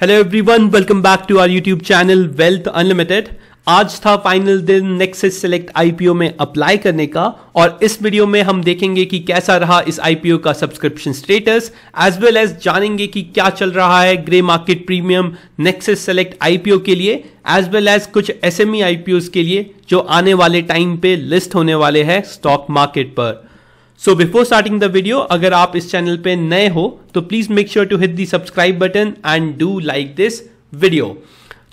Hello everyone welcome back to our YouTube channel wealth unlimited आज था final दिन Nexus Select IPO में apply करने का और इस वीडियो में हम देखेंगे कि कैसा रहा इस आईपीओ का subscription status as well as जानेंगे कि क्या चल रहा है grey market premium Nexus Select IPO के लिए एज वेल एज कुछ एस एम e के लिए जो आने वाले टाइम पे लिस्ट होने वाले हैं स्टॉक मार्केट पर so before starting the video अगर आप इस चैनल पे नए हो तो please make sure to hit the subscribe button and do like this video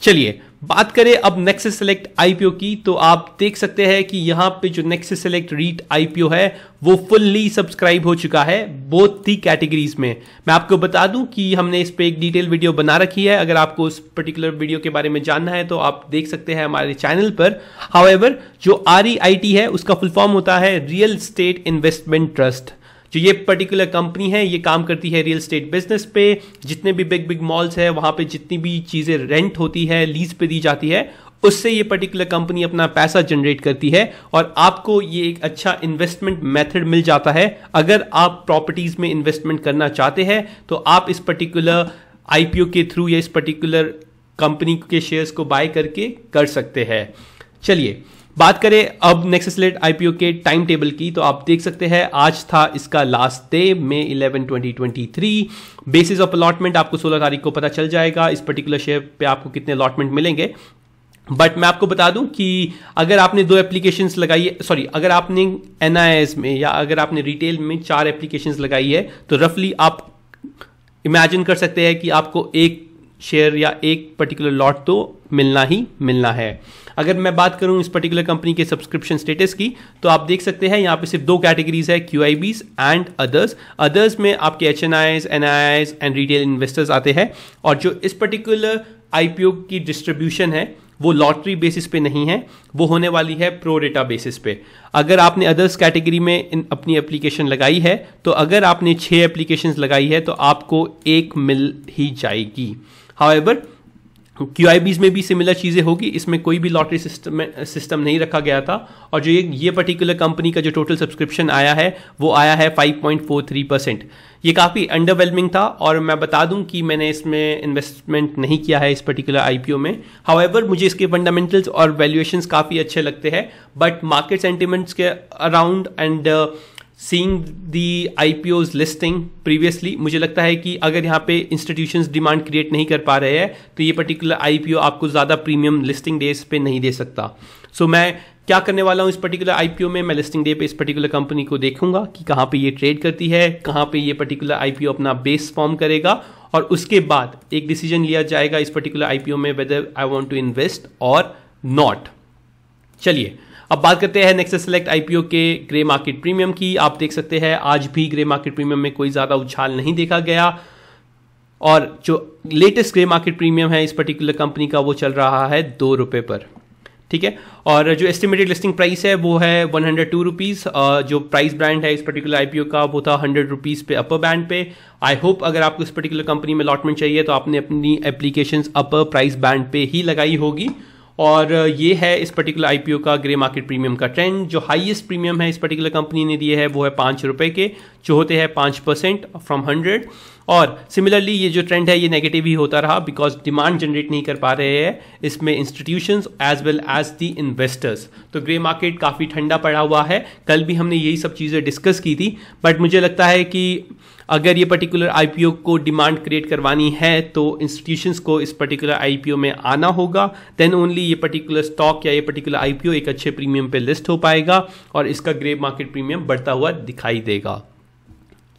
चलिए बात करें अब नेक्स्ट सेलेक्ट आईपीओ की तो आप देख सकते हैं कि यहां पे जो नेक्सेस सेलेक्ट रीट आईपीओ है वो फुल्ली सब्सक्राइब हो चुका है बोथ थी कैटेगरीज में मैं आपको बता दूं कि हमने इस पर एक डिटेल वीडियो बना रखी है अगर आपको उस पर्टिकुलर वीडियो के बारे में जानना है तो आप देख सकते हैं हमारे चैनल पर हावेवर जो आर e है उसका फुल फॉर्म होता है रियल स्टेट इन्वेस्टमेंट ट्रस्ट जो ये पर्टिकुलर कंपनी है ये काम करती है रियल स्टेट बिजनेस पे जितने भी बिग बिग मॉल्स है वहां पे जितनी भी चीज़ें रेंट होती है लीज पे दी जाती है उससे ये पर्टिकुलर कंपनी अपना पैसा जनरेट करती है और आपको ये एक अच्छा इन्वेस्टमेंट मेथड मिल जाता है अगर आप प्रॉपर्टीज़ में इन्वेस्टमेंट करना चाहते हैं तो आप इस पर्टिकुलर आईपीओ के थ्रू या इस पर्टिकुलर कंपनी के शेयर्स को बाय करके कर सकते हैं चलिए बात करें अब नेक्स्ट स्लेट आईपीओ के टाइम टेबल की तो आप देख सकते हैं आज था इसका last day May 11 2023 basis of allotment आपको 16 तारीख को पता चल जाएगा इस पर्टिकुलर शेयर पे आपको कितने अलॉटमेंट मिलेंगे बट मैं आपको बता दूं कि अगर आपने दो एप्लीकेशंस लगाई है सॉरी अगर आपने एन में या अगर आपने रिटेल में चार एप्लीकेशन लगाई है तो रफली आप इमेजिन कर सकते हैं कि आपको एक शेयर या एक पर्टिकुलर लॉट तो मिलना ही मिलना है अगर मैं बात करूं इस पर्टिकुलर कंपनी के सब्सक्रिप्शन स्टेटस की तो आप देख सकते हैं यहाँ पे सिर्फ दो कैटेगरीज है क्यू एंड अदर्स अदर्स में आपके H N Is N Is and retail investors आते हैं और जो इस पर्टिकुलर आईपीओ की डिस्ट्रीब्यूशन है वो लॉटरी बेसिस पे नहीं है वो होने वाली है प्रो डेटा बेसिस पे अगर आपने अदर्स कैटेगरी में इन अपनी एप्लीकेशन लगाई है तो अगर आपने छः एप्लीकेशन लगाई है तो आपको एक मिल ही जाएगी हाउएवर क्यू आई बीज में भी सिमिलर चीज़ें होगी इसमें कोई भी लॉटरी सिस्टम सिस्टम नहीं रखा गया था और जो ये ये पर्टिकुलर कंपनी का जो टोटल सब्सक्रिप्शन आया है वो आया है 5.43 परसेंट ये काफ़ी अंडरवेलमिंग था और मैं बता दूं कि मैंने इसमें इन्वेस्टमेंट नहीं किया है इस पर्टिकुलर आईपीओ में हाउएवर मुझे इसके फंडामेंटल्स और वैल्यूएशंस काफ़ी अच्छे लगते हैं बट मार्केट सेंटिमेंट्स के around and uh, seeing the IPOs listing previously मुझे लगता है कि अगर यहाँ पे इंस्टीट्यूशंस डिमांड क्रिएट नहीं कर पा रहे हैं तो ये पर्टिकुलर आईपीओ आपको ज़्यादा प्रीमियम लिस्टिंग डेज पे नहीं दे सकता सो so, मैं क्या करने वाला हूँ इस पर्टिकुलर आईपीओ में मैं लिस्टिंग डे पे इस पर्टिकुलर कंपनी को देखूंगा कि कहाँ पे ये ट्रेड करती है कहाँ पे ये पर्टिकुलर आईपीओ अपना बेस फॉर्म करेगा और उसके बाद एक डिसीजन लिया जाएगा इस पर्टिकुलर आईपीओ में whether I want to invest और नॉट चलिए अब बात करते हैं नेक्स्ट सेलेक्ट आईपीओ के ग्रे मार्केट प्रीमियम की आप देख सकते हैं आज भी ग्रे मार्केट प्रीमियम में कोई ज़्यादा उछाल नहीं देखा गया और जो लेटेस्ट ग्रे मार्केट प्रीमियम है इस पर्टिकुलर कंपनी का वो चल रहा है दो रुपए पर ठीक है और जो एस्टिमेटेड लिस्टिंग प्राइस है वो है वन हंड्रेड टू रुपीज़ जो प्राइस ब्रांड है इस पर्टिकुलर आईपीओ का वो था हंड्रेड रुपीज़ पे अपर बैंड पे आई होप अगर आपको इस पर्टिकुलर कंपनी में अलॉटमेंट चाहिए तो आपने अपनी एप्लीकेशन अपर प्राइस बैंड पे ही लगाई होगी और ये है इस पर्टिकुलर आईपीओ का ग्रे मार्केट प्रीमियम का ट्रेंड जो हाईएस्ट प्रीमियम है इस पर्टिकुलर कंपनी ने दिए है वो है पाँच रुपये के जो होते हैं पाँच परसेंट फ्रॉम हंड्रेड और सिमिलरली ये जो ट्रेंड है ये नेगेटिव ही होता रहा बिकॉज डिमांड जनरेट नहीं कर पा रहे हैं इसमें institutions as well as the investors तो ग्रे मार्केट काफ़ी ठंडा पड़ा हुआ है कल भी हमने यही सब चीज़ें डिस्कस की थी बट मुझे लगता है कि अगर ये पर्टिकुलर आईपीओ को डिमांड क्रिएट करवानी है तो इंस्टीट्यूशंस को इस पर्टिकुलर आईपीओ में आना होगा देन ओनली ये पर्टिकुलर स्टॉक या ये पर्टिकुलर आईपीओ एक अच्छे प्रीमियम पे लिस्ट हो पाएगा और इसका ग्रे मार्केट प्रीमियम बढ़ता हुआ दिखाई देगा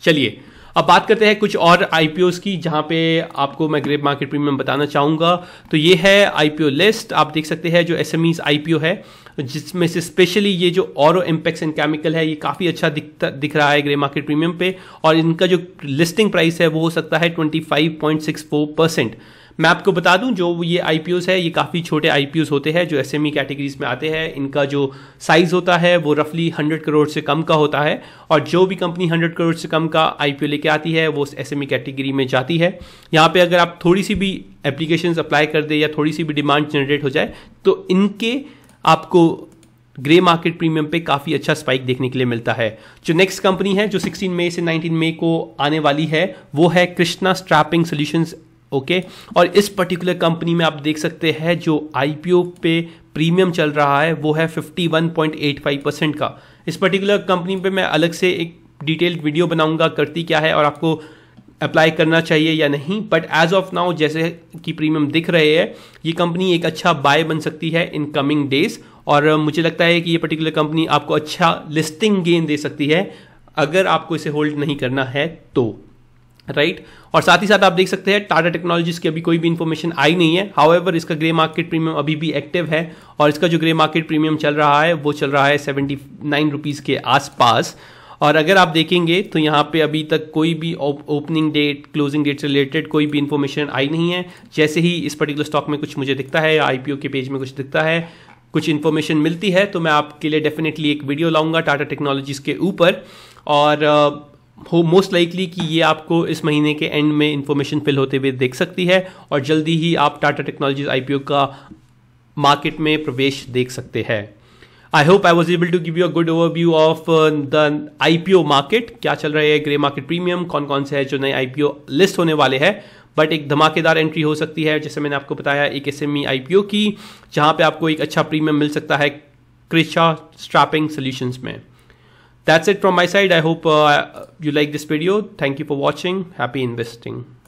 चलिए अब बात करते हैं कुछ और आईपीओस की जहां पे आपको मैं ग्रेप मार्केट प्रीमियम बताना चाहूंगा तो ये है आईपीओ लिस्ट आप देख सकते हैं जो एस एम आईपीओ है जिसमें से स्पेशली ये जो और इम्पेक्स एंड केमिकल है ये काफ़ी अच्छा दिखता दिख रहा है ग्रे मार्केट प्रीमियम पे और इनका जो लिस्टिंग प्राइस है वो हो सकता है twenty five point six four percent मैं आपको बता दूं जो ये आई है ये काफ़ी छोटे आई होते हैं जो एस एम कैटेगरीज में आते हैं इनका जो साइज़ होता है वो रफली हंड्रेड करोड़ से कम का होता है और जो भी कंपनी हंड्रेड करोड़ से कम का आई लेके आती है वो एस एम कैटेगरी में जाती है यहाँ पर अगर आप थोड़ी सी भी एप्लीकेशन अप्लाई कर दे या थोड़ी सी भी डिमांड जनरेट हो जाए तो इनके आपको ग्रे मार्केट प्रीमियम पे काफ़ी अच्छा स्पाइक देखने के लिए मिलता है जो नेक्स्ट कंपनी है जो 16 मई से 19 मई को आने वाली है वो है कृष्णा स्ट्रैपिंग सोल्यूशंस ओके और इस पर्टिकुलर कंपनी में आप देख सकते हैं जो आईपीओ पे प्रीमियम चल रहा है वो है 51.85 परसेंट का इस पर्टिकुलर कंपनी पे मैं अलग से एक डिटेल्ड वीडियो बनाऊंगा करती क्या है और आपको अप्लाई करना चाहिए या नहीं बट एज ऑफ नाउ जैसे कि प्रीमियम दिख रहे हैं ये कंपनी एक अच्छा बाय बन सकती है इन कमिंग डेज और मुझे लगता है कि ये पर्टिकुलर कंपनी आपको अच्छा लिस्टिंग गेन दे सकती है अगर आपको इसे होल्ड नहीं करना है तो राइट और साथ ही साथ आप देख सकते हैं टाटा टेक्नोलॉजीज की अभी कोई भी इन्फॉर्मेशन आई नहीं है हाउएवर इसका ग्रे मार्केट प्रीमियम अभी भी एक्टिव है और इसका जो ग्रे मार्केट प्रीमियम चल रहा है वो चल रहा है सेवेंटी नाइन रुपीज़ के आसपास और अगर आप देखेंगे तो यहाँ पे अभी तक कोई भी ओपनिंग डेट क्लोजिंग डेट से रिलेटेड कोई भी इन्फॉर्मेशन आई नहीं है जैसे ही इस पर्टिकुलर स्टॉक में कुछ मुझे दिखता है या आईपीओ के पेज में कुछ दिखता है कुछ इन्फॉर्मेशन मिलती है तो मैं आपके लिए डेफिनेटली एक वीडियो लाऊंगा टाटा टेक्नोलॉजीज़ के ऊपर और हो मोस्ट लाइकली कि ये आपको इस महीने के एंड में इन्फॉर्मेशन फिल होते हुए देख सकती है और जल्दी ही आप टाटा टेक्नोलॉजीज आईपीओ का मार्केट में प्रवेश देख सकते हैं I hope I was able to give you a good overview of the I P O market क्या चल रहा है ग्रे मार्केट प्रीमियम कौन कौन से है जो नए आई पी ओ लिस्ट होने वाले हैं बट एक धमाकेदार एंट्री हो सकती है जैसे मैंने आपको बताया एक S M E I P O की जहाँ पे आपको एक अच्छा प्रीमियम मिल सकता है क्रिशा स्ट्रैपिंग सोल्यूशंस में That's it from my side. I hope uh, you like this video. Thank you for watching. Happy investing.